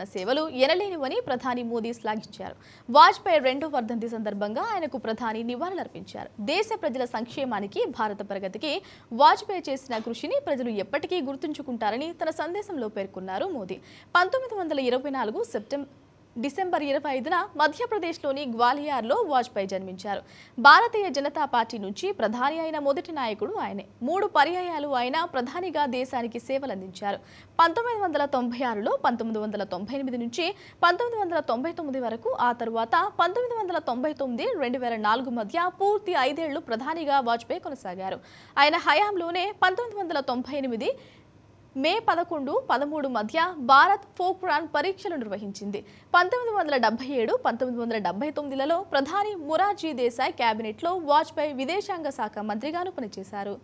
చేస్తున్న సేవలు ఎనలేనివని ప్రధాని మోదీ శ్లాఘించారు వాజ్పేయి రెండో వర్ధంతి సందర్భంగా ఆయనకు ప్రధాని నివాళులర్పించారు దేశ ప్రజల సంక్షేమానికి భారత ప్రగతికి వాజ్పేయి చేసిన కృషిని ప్రజలు ఎప్పటికీ గుర్తుంచుకుంటారని తన సందేశంలో పేర్కొన్నారు మోదీ పంతొమ్మిది వందల ఇరవై నాలుగు సెప్టెంబర్ డిసెంబర్ ఇరవై ఐదున మధ్యప్రదేశ్లోని గ్వాలియార్లో వాజ్పేయి జన్మించారు భారతీయ జనతా పార్టీ నుంచి ప్రధాని అయిన మొదటి నాయకుడు ఆయనే మూడు పర్యాయాలు ఆయన ప్రధానిగా దేశానికి సేవలందించారు పంతొమ్మిది వందల తొంభై ఆరులో పంతొమ్మిది వందల తొంభై ఎనిమిది నుంచి పంతొమ్మిది వందల తొంభై తొమ్మిది వరకు ఆ తరువాత పంతొమ్మిది వందల తొంభై తొమ్మిది రెండు వేల నాలుగు మధ్య పూర్తి ఐదేళ్లు ప్రధానిగా వాజ్పేయి కొనసాగారు ఆయన హయాంలోనే పంతొమ్మిది వందల తొంభై ఎనిమిది మే పదకొండు పదమూడు మధ్య భారత్ పోక్రాన్ పరీక్షలు నిర్వహించింది పంతొమ్మిది వందల డెబ్బై ఏడు పంతొమ్మిది వందల డెబ్బై తొమ్మిదిలలో ప్రధాని మురార్జీ దేశాయ్ కేబినెట్లో వాజ్పేయి విదేశాంగ శాఖ మంత్రిగాను పనిచేశారు